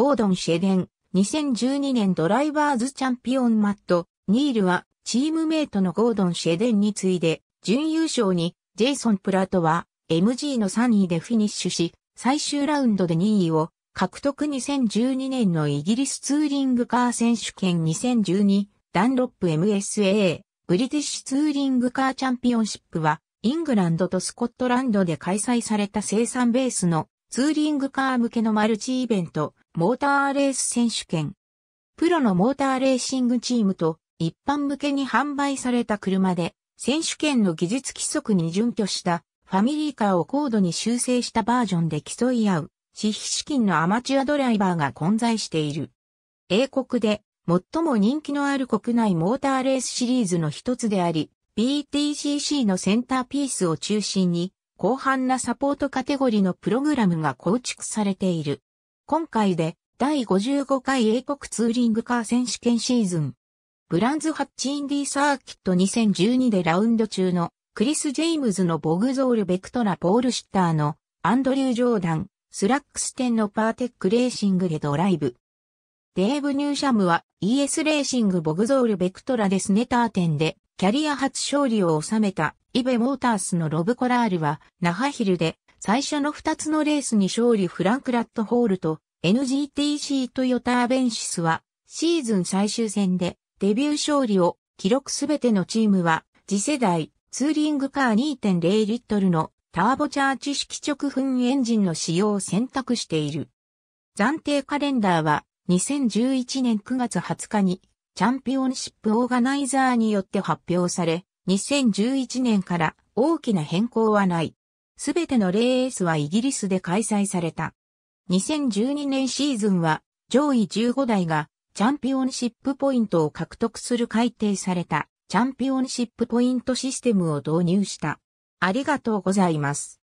ゴードン・シェデン、2012年ドライバーズチャンピオンマット、ニールはチームメイトのゴードン・シェデンに次いで、準優勝にジェイソン・プラトは MG の3位でフィニッシュし、最終ラウンドで2位を獲得2012年のイギリスツーリングカー選手権2012ダンロップ MSA ブリティッシュツーリングカーチャンピオンシップはイングランドとスコットランドで開催された生産ベースのツーリングカー向けのマルチイベントモーターレース選手権。プロのモーターレーシングチームと一般向けに販売された車で、選手権の技術規則に準拠したファミリーカーを高度に修正したバージョンで競い合う、私費資金のアマチュアドライバーが混在している。英国で最も人気のある国内モーターレースシリーズの一つであり、BTCC のセンターピースを中心に、広範なサポートカテゴリのプログラムが構築されている。今回で第55回英国ツーリングカー選手権シーズン。ブランズ・ハッチ・インディ・サーキット2012でラウンド中のクリス・ジェイムズのボグゾール・ベクトラ・ポール・シッターのアンドリュー・ジョーダン、スラックス店のパーテック・レーシングでドライブ。デーブ・ニューシャムは ES レーシング・ボグゾール・ベクトラでスネター店でキャリア初勝利を収めたイベ・モータースのロブ・コラールはナハヒルで最初の2つのレースに勝利フランクラットホールと NGTC トヨタアベンシスはシーズン最終戦でデビュー勝利を記録すべてのチームは次世代ツーリングカー2.0リットルのターボチャーチ式直噴エンジンの使用を選択している。暫定カレンダーは2011年9月20日にチャンピオンシップオーガナイザーによって発表され、2011年から大きな変更はない。すべてのレースはイギリスで開催された。2012年シーズンは上位15台がチャンピオンシップポイントを獲得する改定されたチャンピオンシップポイントシステムを導入した。ありがとうございます。